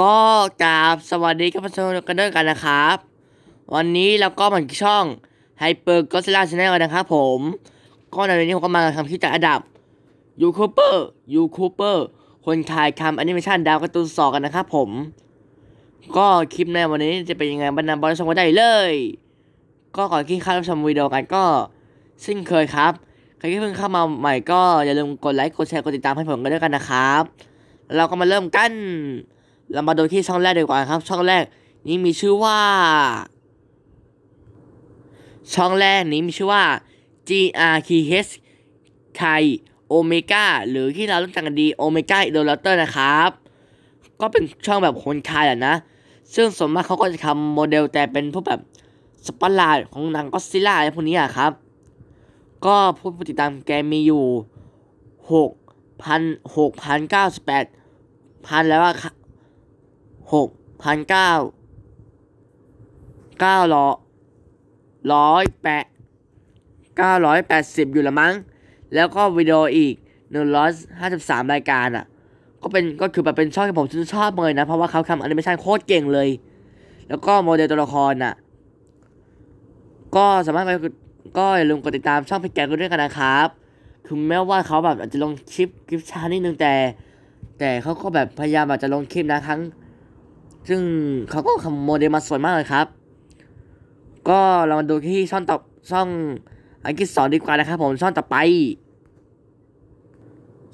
ก็กราบสวัสดีครับผู้ชมกันด้วยกันนะครับ วันนี้เราก็มาที่ช่องไฮเปอร์ก็สลาชแนล n n e นะครับผมก็ในวันนี้ผมก็มาทำคลิปจากอันดับยูคูเปอร์ยูคูเปอร์คนถ่ายทำแอนิเมชันดาวการ์ตูนสอกันนะครับผมก็คลิปในวันนี้จะเป็นยังไงบรรดาบอลชมกันได้เลย ก็ก่อนที่เข้าชมวิดีโอกันก็สิ้นเคยครับใครที่เพิ่งเข้ามาใหม่ ก็อย่าลืมกดไลค์กดแชร์กดติดตามให้ผมกันด้วยกันนะครับ เราก็มาเริ่มกันเรามาดูที่ช่องแรกดีกว่าครับ ช่องแรกนี้มีชื่อว่า ช่องแรกนี้มีชื่อว่า GRKH k ทยโอเมก้าหรือที่เรารู้จักกันดีโอเมก้าอิโดลเตอร์นะครับ ก็เป็นช่องแบบคนไทยแหละนะ ซึ่งสมมากเขาก็จะทำโมเดลแต่เป็นพวกแบบ สปาร์ลาของนังก็ซิล่าอะไรพวกนี้อะครับ ก็ผู้ติดตามแกมีอยู่6าสิ6แ9 8พันแล้วว่าหกพันเก้าเก้าร้อยร้อยแปดเก้าร้อยแปดสิบอยู่ละมั้ง แล้วก็วิดีโออีกหนึ่งร้อยห้าสิบสามรายการอ่ะก็เป็นก็คือแบบเป็นช่องที่ผมชื่นชอบเลยนะ เพราะว่าเขาทำแอนิเมชันโคตรเก่งเลย แล้วก็โมเดลตัวละครอ่ะก็สามารถไปก็อย่าลืมกดติดตามช่องพี่แกกันด้วยกันนะครับ ถึงแม้ว่าเขาแบบอาจจะลงคลิปคลิปช้านิดนึงแต่ แต่เขาก็แบบพยายามอาจจะลงคลิปนะครั้งซึ่งเขาก็ทำโมเดลมาสวยมากเลยครับ ก็เรามาดูที่ช่องต่อช่องอังกฤษสอนดีกว่านะครับ ผมช่องต่อไป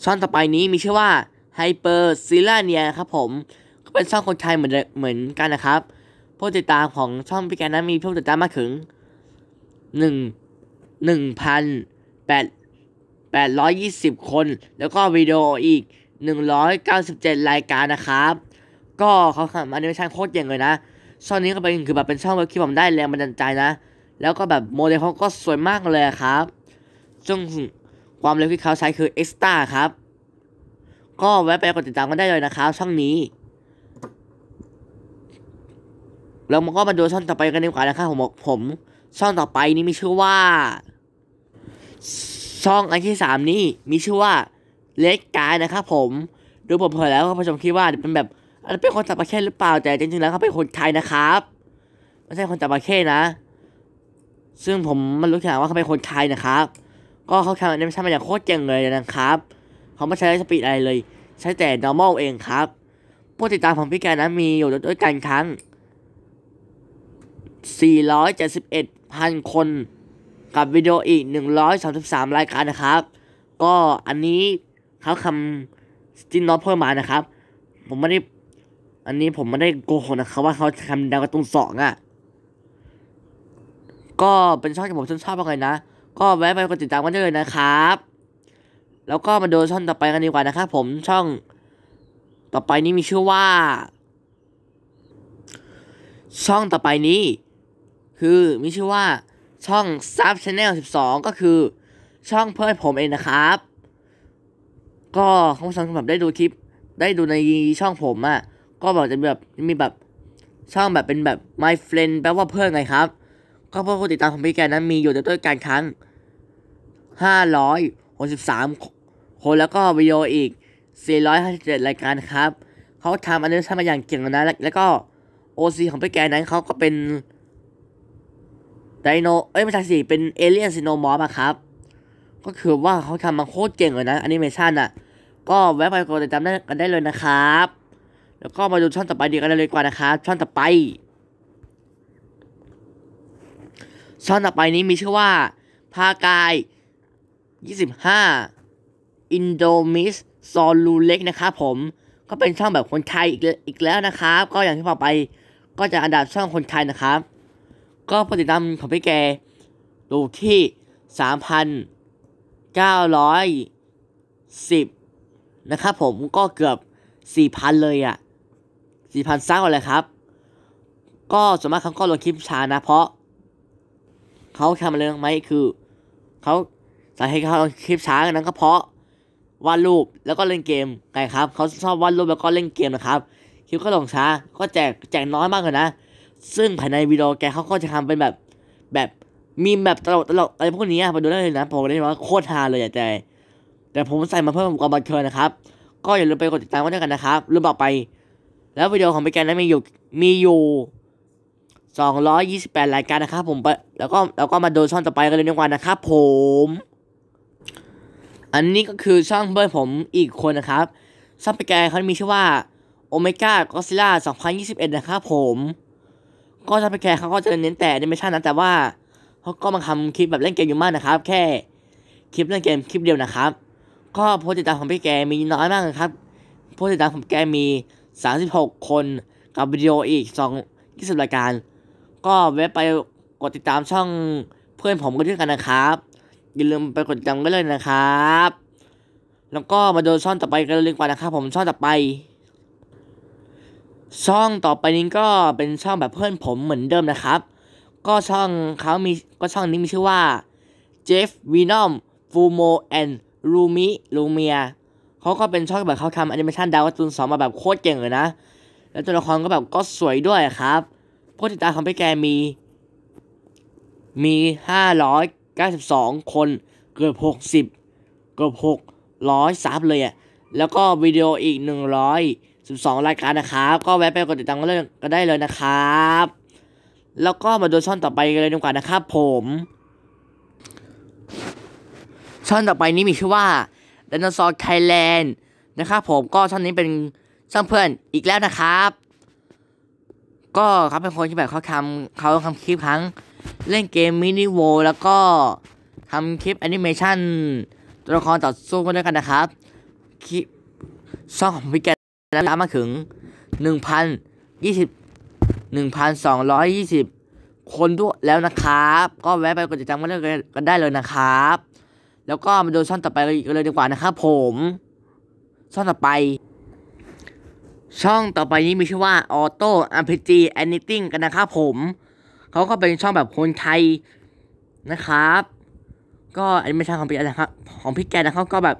ช่องต่อไปนี้มีชื่อว่าไฮเปอร์ซิลาเนียครับผมก็เป็นช่องคนไทยเหมือนเหมือนกันนะครับผู้ติดตามของช่องพี่แกนั้นมีผู้ติดตามมากถึงหนึ่งหนึ่งพันแปดแปดร้อยยี่สิบคน แล้วก็วิดีโออีกหนึ่งร้อยเก้าสิบเจ็ดรายการนะครับก็เขาทำอนิเมชันโคตรเก่งเลยนะช่องนี้ก็เป็นคือแบบเป็นช่องเว็บที่ผมได้แรงบันดาลใจนะ แล้วก็แบบโมเดลเขาก็สวยมากเลยครับซึ่งความเร็วที่เขาใช้คือเอ็กซ์ตาครับก็แวะไปกดติดตามกันได้เลยนะครับช่องนี้แล้วมันก็มาดูช่องต่อไปกันดีกว่านะครับผมผมช่องต่อไปนี้มีชื่อว่าช่องอันที่สามนี้มีชื่อว่าเล็กกายนะครับผมดูผมเผยแล้วก็ผู้ชมคิดว่าเป็นแบบอาจจะเป็นคนต่างประเทศหรือเปล่าแต่จริงๆแล้วเขาเป็นคนไทยนะครับไม่ใช่คนต่างประเทศนะ ซึ่งผมมันรู้แค่ว่าเขาเป็นคนไทยนะครับ ก็เขาทำแอนิเใช่มาอย่างโคตรเจ๋งเลยนะครับ เขาไม่ใช้สปีดอะไรเลย ใช้แต่ normal เองครับผู้ติดตามของพี่แกนะมีอยู่ด้วยกันครั้ง 471,000 คนกับวิดีโออีก 133 รายการนะครับ ก็อันนี้เขาคำสตินน็อตเพิ่มมานะครับผมไม่ได้อันนี้ผมไม่ได้โกหกนะครับว่าเขาทำดาวกระตุ้นสองอ่ะ ก็เป็นช่องที่ผมชอบมากเลยนะ ก็แวะไปกดติดตามกันได้เลยนะครับ แล้วก็มาดูช่องต่อไปกันดีกว่านะครับผมช่อง ต่อไปนี้มีชื่อว่า ช่องต่อไปนี้ คือมีชื่อว่าช่องซับชแนลสิบสองก็คือ ช่องเพื่อนผมเองนะครับ ก็คุณผู้ชมแบบได้ดูคลิปได้ดูในช่องผมอะก็บอกจะแบบมีแบบช่องแบบเป็นแบบ my friend แปลว่าเพื่อนไงครับ ก็เพื่อคนติดตามของพี่แกนั้นมีอยู่ในต้นการครั้ง563คนแล้วก็วิดีโออีก457รายการครับเขาทำอันนี้ทำมาอย่างเก่งนะ แล้วก็โอซีของพี่แกนั้นเขาก็เป็นไดโนเอ้ยไม่ใช่สิเป็นเอเลี่ยนซีโนมอร์อครับ ก็คือว่าเขาทำมาโคตรเก่งเลยนะออนิเมชันอะก็แวะไปกดติดตามได้กันได้เลยนะครับแล้วก็มาดูช่องต่อไปดีกันเลยดีกว่านะครับช่องต่อไป ช่องต่อไปนี้มีชื่อว่า พากาย 25 Indomis s o l u l e x นะครับผมก็เป็นช่องแบบคนไทยอีกอีกแล้วนะครับก็อย่างที่บอกไปก็จะอันดับช่องคนไทยนะครับ ก็ปฏินตามของพี่แก ดูที่3,910 นะครับผมก็เกือบ 4,000 เลยอะ่ะสี่พันซักกอเลยครับ ก็ส่วนมากเขาก็ลงคลิปช้านะเพราะเขาทำอะไรไหมคือเขาสาเหตุเขาลงคลิปช้านั้นก็เพราะวาดรูปแล้วก็เล่นเกมไงครับเขาชอบวาดรูปแล้วก็เล่นเกมนะครับคลิปก็ลงช้าก็แจกแจกน้อยมากเลยนะ ซึ่งภายในวิดีโอแกเขาก็จะทำเป็นแบบแบบมีแบบตลกตลกอะไรพวกนี้ไปดูได้เลยนะผมได้ว่าโคตรฮาเลยอย่าใจแต่ผมใส่มาเพิ่มกับบัตรเคงนะครับ ก็อย่าลืมไปกดติดตามกันด้วยกันนะครับลืมบอกไปแล้ววิดีโอของพี่แกนนั้นมีอยู่ มีอยู่ 228 รายการนะครับผม แล้วก็แล้วก็มาดูช่องต่อไปกันเลยดีกว่านะครับผม อันนี้ก็คือช่องเพื่อนผมอีกคนนะครับช่องี่แกเขามีชื่อว่าโอเมก้าก็ซิล่า2021 นะครับผม ก็ช่องี่แกเขาก็จะเน้นแต่ในไม่ั่นะแต่ว่า เขาก็มาทำคลิปแบบเล่นเกมอยู่มากนะครับแค่ คลิปเล่นเกมคลิปเดียวนะครับ ก็โพสติดตามของพี่แกมีน้อยมากนะครับสต์ติดตามของแกมี36 คนกับวิดีโออีก2ิ0รายการ ก็เว็บไปกดติดตามช่องเพื่อนผมกันด้วยกันนะครับอย่าลืมไปกดจำกันเลยนะครับ แล้วก็มาดูช่องต่อไปกันเลยดีกว่านะครับผมช่องต่อไป ช่องต่อไปนี้ก็เป็นช่องแบบเพื่อนผมเหมือนเดิมนะครับ ก็ช่องเขามีก็ช่องนี้มีชื่อว่า Jeff Venom Fumo and ู u m i Lumia เขาก็เป็นช่องแบบเขาทำแอนิเมชันดาวตูนสองมาแบบโคตรเก่งเลยนะแล้วตัวละครก็แบบก็สวยด้วยครับผู้ติดตามของพี่แกมี มี 592 คนเกือบ 60 เกือบ600ซับเลยอะแล้วก็วิดีโออีก 112 รายการนะครับก็แวะไปกดติดตามกันเลยก็ได้เลยนะครับ แล้วก็มาดูช่องต่อไปกันเลยดีกว่านะครับผม ช่องต่อไปนี้มีชื่อว่าดนนเสาร์ไทยแลนด์นะครับ ผมก็ช่องนี้เป็นช่องเพื่อนอีกแล้วนะครับ ก็เขาเป็นคนที่แบบเขาทำเขาทำคลิปทั้งเล่นเกมมินิโวแล้วก็ทำคลิปแอนิเมชันตัวละครต่อสู้กันด้วยกันนะครับ คลิปช่องของพี่แกแล้วมาถึง1,020 1,220 คนด้วยแล้วนะครับ ก็แวะไปกดติดตามกันได้เลยนะครับแล้วก็มาดูช่องต่อไปเลยดีกว่านะครับผม ช่องต่อไป ช่องต่อไปนี้มีชื่อว่า Auto RPG Anything กันนะครับผมเขาก็เป็นช่องแบบคนไทยนะครับ ก็อันนี้ไม่ใช่ของพี่แกนะครับของพี่แกนะเขาก็แบบ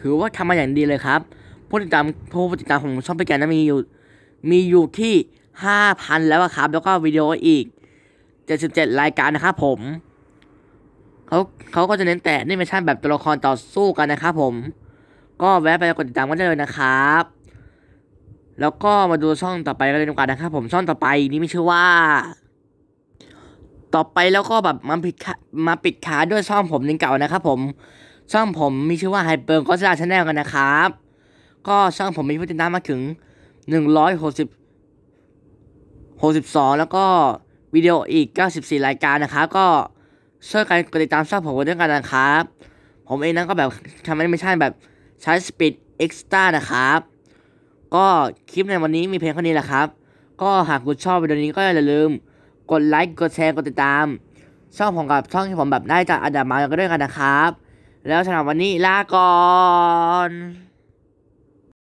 ถือว่าทำมาอย่างดีเลยครับผู้ติดตามผู้ติดตามของช่องพี่แกนะมีอยู่ มีอยู่ที่ห้าพันแล้วครับ แล้วก็วิดีโออีกเจ็ดสิบเจ็ดรายการนะครับผมเขาเขาก็จะเน้นแต่นิเมชันแบบตัวละครต่อสู้กันนะครับผม ก็แวะไปกดติดตามกันได้เลยนะครับ แล้วก็มาดูช่องต่อไปกันเลยดีกว่านะครับผมช่องต่อไปนี่ไม่ชื่อว่า ต่อไปแล้วก็แบบมาปิดมาปิดขาด้วยช่องผมนิงเก่านะครับผมช่องผมมีชื่อว่าไฮเปอร์ก็สตาชาแนลกันนะครับ ก็ช่องผมมีผู้ติดตามมาถึงหนึ่งร้อยหกสิบหกสิบสองแล้วก็วิดีโออีกเก้าสิบสี่รายการนะครับก็ช่วยกันกดติดตามช่องผมด้วยกันนะครับ ผมเองนั้นก็แบบทำแอนิเมชันแบบใช้สปีดเอ็กซ์ต้านะครับ ก็คลิปในวันนี้มีเพียงแค่นี้แหละครับ ก็หากคุณชอบวิดีโอนี้ก็อย่าลืม กดไลค์กดแชร์กดติดตามช่องผมกับช่องที่ผมแบบได้จากอดัมมาก็ด้วยกันนะครับ แล้วสำหรับวันนี้ลาก่อน